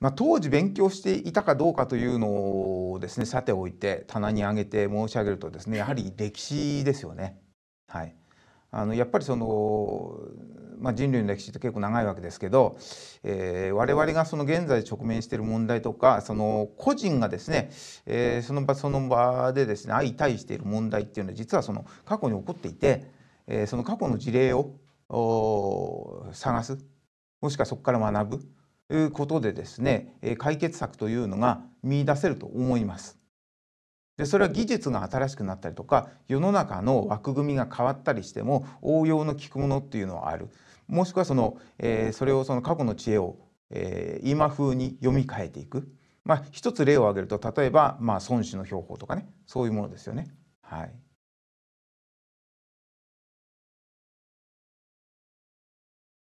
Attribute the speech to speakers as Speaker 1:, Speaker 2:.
Speaker 1: まあ、当時勉強していたかどうかというのをですねさておいて棚に上げて申し上げるとですねやはり歴史ですよね。はい、あのやっぱりその、まあ、人類の歴史って結構長いわけですけど、えー、我々がその現在直面している問題とかその個人がですね、えー、その場その場でですね相対している問題っていうのは実はその過去に起こっていて、えー、その過去の事例を探すもしくはそこから学ぶ。いうことでですね解決策というのが見出せると思います。でそれは技術が新しくなったりとか世の中の枠組みが変わったりしても応用の効くものっていうのはあるもしくはその、えー、それをその過去の知恵を、えー、今風に読み替えていく、まあ、一つ例を挙げると例えば、まあ、孫子の標本とかねそういうものですよね。はい